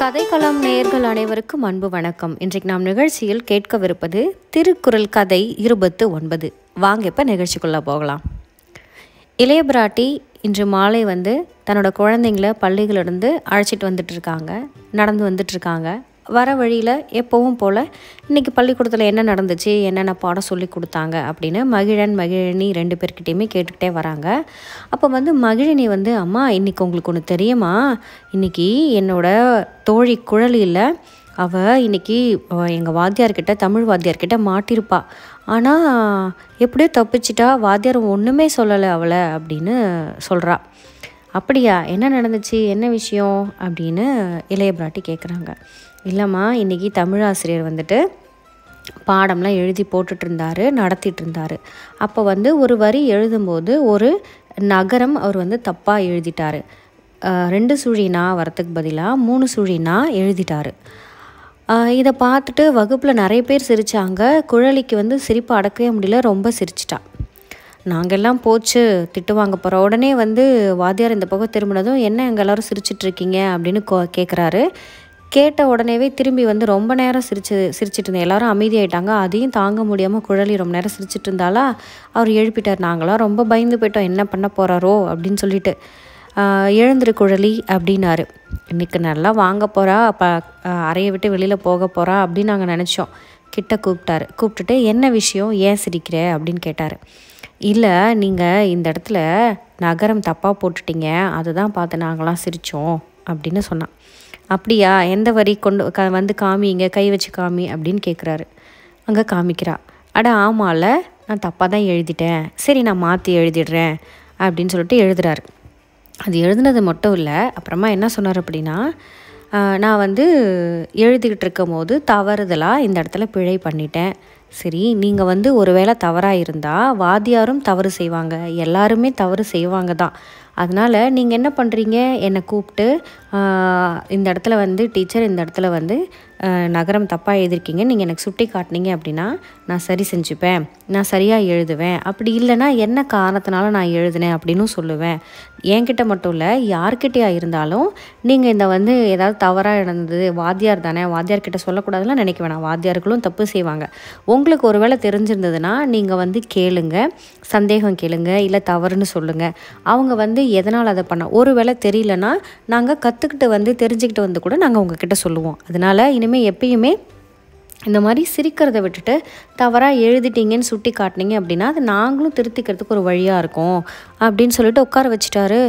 கதைக்களம் நேர்கள் அனைவருக்கும் அன்பு வணக்கம் இன்றைக்கு நாம் நிகழ்ச்சியில் கேட்கவிருப்பது திருக்குறள் கதை இருபத்து ஒன்பது வாங்க இப்போ நிகழ்ச்சிக்குள்ளே போகலாம் இளைய பிராட்டி இன்று மாலை வந்து தன்னோட குழந்தைங்கள பள்ளிகளிலிருந்து அழைச்சிட்டு இருக்காங்க நடந்து இருக்காங்க வர வழியில் எப்போவும் போல் இன்றைக்கி பள்ளிக்கூடத்தில் என்ன நடந்துச்சு என்னென்ன பாடம் சொல்லி கொடுத்தாங்க அப்படின்னு மகிழன் மகிழனி ரெண்டு பேர்கிட்டையுமே கேட்டுக்கிட்டே வராங்க அப்போ வந்து மகிழினி வந்து அம்மா இன்றைக்கி உங்களுக்கு ஒன்று தெரியுமா இன்றைக்கி என்னோடய தோழி குழலியில் அவள் இன்றைக்கி எங்கள் வாத்தியார்கிட்ட தமிழ் வாத்தியார்கிட்ட மாட்டிருப்பா ஆனால் எப்படியோ தப்பிச்சிட்டா வாத்தியார் ஒன்றுமே சொல்லலை அவளை அப்படின்னு சொல்கிறாள் அப்படியா என்ன நடந்துச்சு என்ன விஷயம் அப்படின்னு இளைய பிராட்டி கேட்குறாங்க இல்லைம்மா இன்றைக்கி தமிழாசிரியர் வந்துட்டு பாடம்லாம் எழுதி போட்டுட்டு இருந்தார் நடத்திட்டு அப்போ வந்து ஒரு வரி எழுதும்போது ஒரு நகரம் அவர் வந்து தப்பாக எழுதிட்டார் ரெண்டு சுழினா வரத்துக்கு பதிலாக மூணு சுழினா எழுதிட்டார் இதை பார்த்துட்டு வகுப்பில் நிறைய பேர் சிரித்தாங்க குழலிக்கு வந்து சிரிப்பு அடக்கவே முடியல ரொம்ப சிரிச்சிட்டான் நாங்கள்லாம் போச்சு திட்டு வாங்க போகிற உடனே வந்து வாத்தியார் இந்த பக்கம் திரும்பினதும் என்ன எங்கள் எல்லோரும் சிரிச்சிட்ருக்கீங்க அப்படின்னு கோ கேட்குறாரு கேட்ட உடனேவே திரும்பி வந்து ரொம்ப நேரம் சிரிச்சு சிரிச்சிட்டு இருந்தேன் எல்லாரும் அமைதியாயிட்டாங்க அதையும் தாங்க முடியாமல் குழலி ரொம்ப நேரம் சிரிச்சிட்டு இருந்தாலா அவர் எழுப்பிட்டார் நாங்களாம் ரொம்ப பயந்து போயிட்டோம் என்ன பண்ண போகிறாரோ அப்படின்னு சொல்லிட்டு எழுந்துரு குழலி அப்படின்னாரு இன்றைக்கி நல்லா வாங்க போகிறா ப அறையை விட்டு வெளியில் போக போகிறா அப்படின்னு நாங்கள் நினச்சோம் கிட்ட கூப்பிட்டாரு கூப்பிட்டுட்டு என்ன விஷயம் ஏன் சிரிக்கிற அப்படின்னு கேட்டார் இல்லை நீங்கள் இந்த இடத்துல நகரம் தப்பாக போட்டுட்டீங்க அதுதான் பார்த்து நாங்களாம் சிரித்தோம் அப்படின்னு சொன்னான் அப்படியா எந்த வரி கொண்டு க வந்து காமிங்க கை வச்சு காமி அப்படின்னு கேட்குறாரு அங்கே காமிக்கிறா அட ஆமால நான் தப்பாக தான் எழுதிட்டேன் சரி நான் மாற்றி எழுதிடுறேன் அப்படின்னு சொல்லிட்டு எழுதுறாரு அது எழுதுனது மட்டும் இல்லை அப்புறமா என்ன சொன்னார் அப்படின்னா நான் வந்து எழுதிக்கிட்டு இருக்கும் போது தவறுதலாக இந்த இடத்துல பிழை பண்ணிட்டேன் சரி நீங்கள் வந்து ஒரு வேளை தவறாக இருந்தால் வாத்தியாரும் தவறு செய்வாங்க எல்லாருமே தவறு செய்வாங்க தான் அதனால் நீங்கள் என்ன பண்ணுறீங்க என்னை கூப்பிட்டு இந்த இடத்துல வந்து டீச்சர் இந்த இடத்துல வந்து நகரம் தப்பாக எழுதிருக்கீங்க நீங்கள் எனக்கு சுட்டி காட்டினீங்க அப்படின்னா நான் சரி செஞ்சுப்பேன் நான் சரியாக எழுதுவேன் அப்படி இல்லைன்னா என்ன காரணத்தினால நான் எழுதினேன் அப்படின்னு சொல்லுவேன் என்கிட்ட மட்டும் இல்லை யார்கிட்டயா இருந்தாலும் நீங்கள் இந்த வந்து ஏதாவது தவறாக நடந்தது வாத்தியார் தானே வாத்தியார்கிட்ட சொல்லக்கூடாதுலாம் நினைக்க வேணாம் வாத்தியார்களும் தப்பு செய்வாங்க உங்களுக்கு ஒரு வேளை தெரிஞ்சிருந்ததுன்னா நீங்கள் வந்து கேளுங்க சந்தேகம் கேளுங்க இல்லை தவறுன்னு சொல்லுங்கள் அவங்க வந்து எதனால் அதை பண்ண ஒரு வேளை தெரியலன்னா நாங்கள் கற்றுக்கிட்டு வந்து தெரிஞ்சுக்கிட்டு வந்து கூட நாங்கள் உங்ககிட்ட சொல்லுவோம் அதனால் இனி இனிமேல் எப்பயுமே இந்த மாதிரி சிரிக்கிறத விட்டுட்டு தவறாக எழுதிட்டீங்கன்னு சுட்டி காட்டினீங்க அப்படின்னா அது நாங்களும் திருத்திக்கிறதுக்கு ஒரு வழியாக இருக்கும் அப்படின்னு சொல்லிட்டு உட்கார வச்சிட்டாரு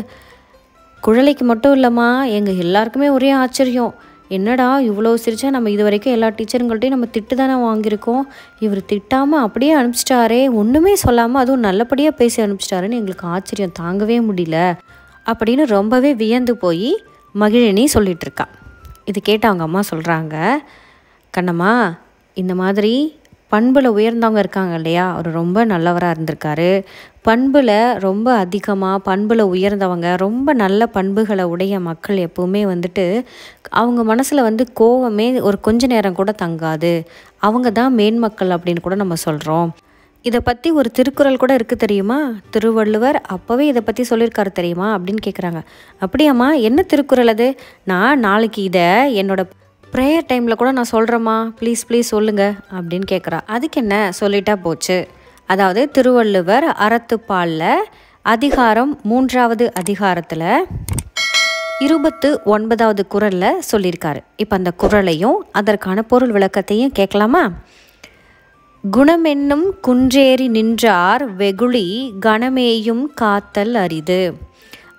குழலைக்கு மட்டும் இல்லைம்மா எங்கள் எல்லாருக்குமே ஒரே ஆச்சரியம் என்னடா இவ்வளோ சிரிச்சா நம்ம இது வரைக்கும் எல்லா டீச்சருங்கள்ட்டையும் நம்ம திட்டு தானே வாங்கியிருக்கோம் இவர் திட்டாமல் அப்படியே அனுப்பிச்சிட்டாரே ஒன்றுமே சொல்லாமல் அதுவும் நல்லபடியாக பேசி அனுப்பிச்சிட்டாருன்னு எங்களுக்கு ஆச்சரியம் தாங்கவே முடியல அப்படின்னு ரொம்பவே வியந்து போய் மகிழினி சொல்லிகிட்ருக்கா இது கேட்டு அவங்க அம்மா சொல்கிறாங்க கண்ணம்மா இந்த மாதிரி பண்பில் உயர்ந்தவங்க இருக்காங்க இல்லையா அவர் ரொம்ப நல்லவராக இருந்திருக்காரு பண்பில் ரொம்ப அதிகமாக பண்பில் உயர்ந்தவங்க ரொம்ப நல்ல பண்புகளை உடைய மக்கள் எப்போவுமே வந்துட்டு அவங்க மனசில் வந்து கோவமே ஒரு கொஞ்ச நேரம் கூட தங்காது அவங்க தான் மேன்மக்கள் அப்படின்னு கூட நம்ம சொல்கிறோம் இதை பற்றி ஒரு திருக்குறள் கூட இருக்குது தெரியுமா திருவள்ளுவர் அப்போவே இதை பற்றி சொல்லியிருக்காரு தெரியுமா அப்படின்னு கேட்குறாங்க அப்படியாம்மா என்ன திருக்குறள் அது நான் நாளைக்கு இதை என்னோடய ப்ரேயர் டைமில் கூட நான் சொல்கிறேம்மா ப்ளீஸ் ப்ளீஸ் சொல்லுங்கள் அப்படின்னு கேட்குறா அதுக்கு என்ன சொல்லிட்டா போச்சு அதாவது திருவள்ளுவர் அறத்துப்பாலில் அதிகாரம் மூன்றாவது அதிகாரத்தில் இருபத்து ஒன்பதாவது குரலில் சொல்லியிருக்காரு இப்போ அந்த குரலையும் அதற்கான பொருள் விளக்கத்தையும் கேட்கலாமா குணமென்னும் குன்றேறி நின்றார் வெகுளி கணமேயும் காத்தல் அரிது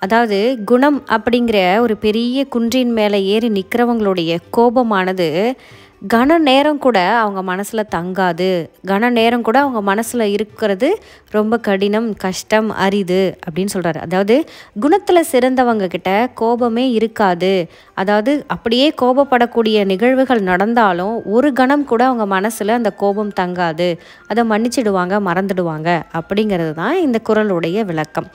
அதாவது குணம் அப்படிங்கிற ஒரு பெரிய குன்றின் மேலே ஏறி நிற்கிறவங்களுடைய கோபமானது கன நேரம் கூட அவங்க மனசில் தங்காது கன நேரம் கூட அவங்க மனசில் இருக்கிறது ரொம்ப கடினம் கஷ்டம் அரிது அப்படின்னு சொல்கிறாரு அதாவது குணத்தில் சிறந்தவங்க கிட்ட கோபமே இருக்காது அதாவது அப்படியே கோபப்படக்கூடிய நிகழ்வுகள் நடந்தாலும் ஒரு கணம் கூட அவங்க மனசில் அந்த கோபம் தங்காது அதை மன்னிச்சிடுவாங்க மறந்துடுவாங்க அப்படிங்கிறது தான் இந்த குரலுடைய விளக்கம்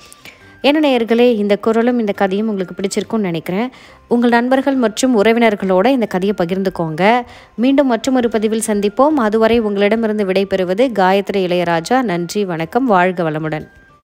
என்ன நேயர்களே இந்த குரலும் இந்த கதையும் உங்களுக்கு பிடிச்சிருக்கும்னு நினைக்கிறேன் உங்கள் நண்பர்கள் மற்றும் உறவினர்களோட இந்த கதையை பகிர்ந்துக்கோங்க மீண்டும் மற்றும் ஒரு பதிவில் சந்திப்போம் அதுவரை உங்களிடமிருந்து விடைபெறுவது காயத்ரி இளையராஜா நன்றி வணக்கம் வாழ்க வளமுடன்